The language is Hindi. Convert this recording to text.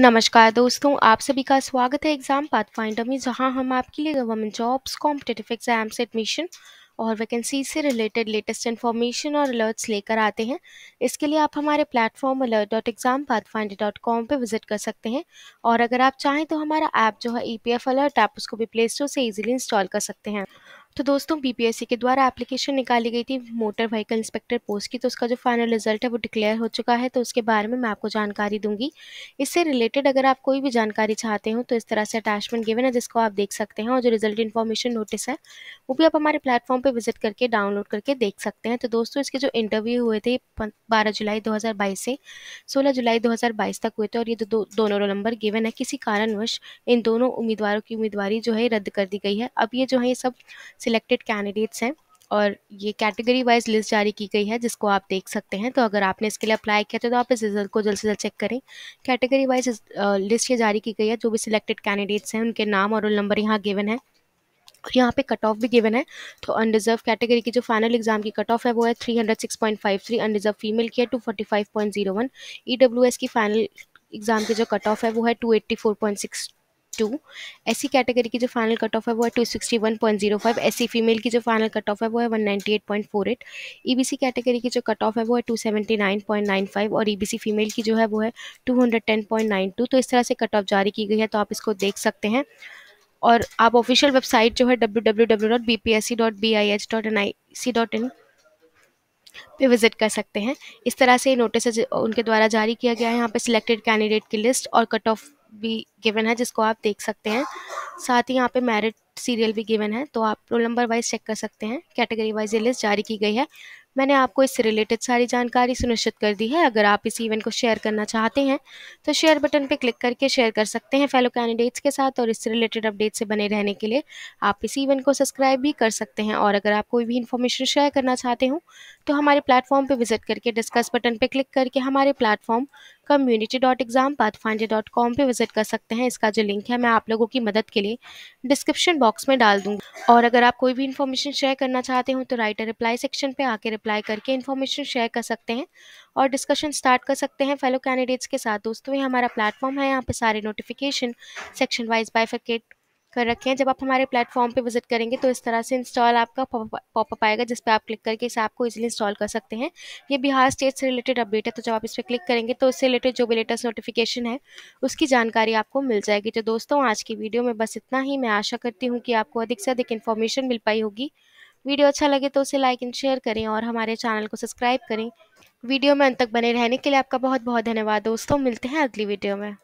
नमस्कार दोस्तों आप सभी का स्वागत है एग्जाम पाथ फाइंडर में जहां हम आपके लिए गवर्नमेंट जॉब्स कॉम्पिटेटिव एग्जाम से एडमिशन और वैकेंसी से रिलेटेड लेटेस्ट इन्फॉर्मेशन और अलर्ट्स लेकर आते हैं इसके लिए आप हमारे platform alert dot exam path finder dot com पर विजिट कर सकते हैं और अगर आप चाहें तो हमारा ऐप जो है ई पी एफ अलर्ट आप उसको भी प्ले स्टोर से ईजिली इंस्टॉल कर सकते हैं तो दोस्तों बीपीएससी के द्वारा एप्लीकेशन निकाली गई थी मोटर व्हीकल इंस्पेक्टर पोस्ट की तो उसका जो फाइनल रिजल्ट है वो डिक्लेयर हो चुका है तो उसके बारे में मैं आपको जानकारी दूंगी इससे रिलेटेड अगर आप कोई भी जानकारी चाहते हो तो इस तरह से अटैचमेंट गिवन है जिसको आप देख सकते हैं और जो रिजल्ट इन्फॉर्मेशन नोटिस है वो भी आप हमारे प्लेटफॉर्म पर विजिट करके डाउनलोड करके देख सकते हैं तो दोस्तों इसके जो इंटरव्यू हुए थे बारह जुलाई दो से सोलह जुलाई दो तक हुए थे और ये दोनों दो, दोनों नंबर गिवन है किसी कारणवश इन दोनों उम्मीदवारों की उम्मीदवारी जो है रद्द कर दी गई है अब ये जो है ये सब सिलेक्टेड कैंडिडेट्स हैं और ये कैटेगरी वाइज लिस्ट जारी की गई है जिसको आप देख सकते हैं तो अगर आपने इसके लिए अप्लाई किया था तो आप इस रिजल्ट को जल्द से जल्द चेक करें कैटेगरी वाइज लिस्ट ये जारी की गई है जो भी सिलेक्टेड कैंडिडेट्स हैं उनके नाम और रोल नंबर यहाँ गिवन है और यहाँ पे कट ऑफ भी गिवन है तो अनरिजर्व कैटेगरी की जो फाइनल एग्जाम की कट ऑफ है वो है थ्री अनरिजर्व फीमेल की है टू फोर्टी e की फाइनल एग्ज़ाम की जो कट ऑफ है वो है two eighty four point six two S category की जो फाइनल कट ऑफ है वो है two sixty one point zero five S female की जो फाइनल कट ऑफ है वो है one ninety eight point four eight E B C category की जो कट ऑफ है वो है two seventy nine point nine five और ई बी सी फीमेल की जो है वो है two hundred ten point nine two तो इस तरह से कट ऑफ जारी की गई है तो आप इसको देख सकते हैं और आप ऑफिशियल वेबसाइट जो है W W W dot B P S C dot B I H dot N I C dot in पे विजिट कर सकते हैं इस तरह से नोटिस उनके द्वारा जारी किया गया है यहाँ पे सिलेक्टेड कैंडिडेट की लिस्ट और कट ऑफ भी गिवन है जिसको आप देख सकते हैं साथ ही यहाँ पे मैरिट सीरियल भी गिवन है तो आप रोल नंबर वाइज चेक कर सकते हैं कैटेगरी वाइज ये लिस्ट जारी की गई है मैंने आपको इससे रिलेटेड सारी जानकारी सुनिश्चित कर दी है अगर आप इस इवेंट को शेयर करना चाहते हैं तो शेयर बटन पर क्लिक करके शेयर कर सकते हैं फेलो कैंडिडेट्स के साथ और इससे रिलेटेड अपडेट से बने रहने के लिए आप इस इवेंट को सब्सक्राइब भी कर सकते हैं और अगर आप कोई भी इन्फॉर्मेशन शेयर करना चाहते हो तो हमारे प्लेटफॉर्म पे विजिट करके डिस्कस बटन पे क्लिक करके हमारे platform community dot exam pathfinder dot com पर विजिट कर सकते हैं इसका जो लिंक है मैं आप लोगों की मदद के लिए डिस्क्रिप्शन बॉक्स में डाल दूँगी और अगर आप कोई भी इन्फॉर्मेशन शेयर करना चाहते हो तो राइटर रिप्लाई सेक्शन पर आके रिप्लाई करके इन्फॉर्मेशन शेयर कर सकते हैं और डिस्कशन स्टार्ट कर सकते हैं फेलो कैंडिडेट्स के साथ दोस्तों ये हमारा प्लेटफॉर्म है यहाँ पर सारे नोटिफिकेशन सेक्शन वाइज बाइफिकेट कर रखे हैं जब आप हमारे प्लेटफॉर्म पे विजिट करेंगे तो इस तरह से इंस्टॉल आपका पॉपअप आएगा जिस पर आप क्लिक करके इसे आपको इजीली इंस्टॉल कर सकते हैं ये बिहार स्टेट से रिलेटेड अपडेट है तो जब आप इस पर क्लिक करेंगे तो इससे रिलेटेड जो भी लेटेस्ट नोटिफिकेशन है उसकी जानकारी आपको मिल जाएगी तो दोस्तों आज की वीडियो में बस इतना ही मैं आशा करती हूँ कि आपको अधिक से अधिक इन्फॉर्मेशन मिल पाई होगी वीडियो अच्छा लगे तो उसे लाइक एंड शेयर करें और हमारे चैनल को सब्सक्राइब करें वीडियो में अंत तक बने रहने के लिए आपका बहुत बहुत धन्यवाद दोस्तों मिलते हैं अगली वीडियो में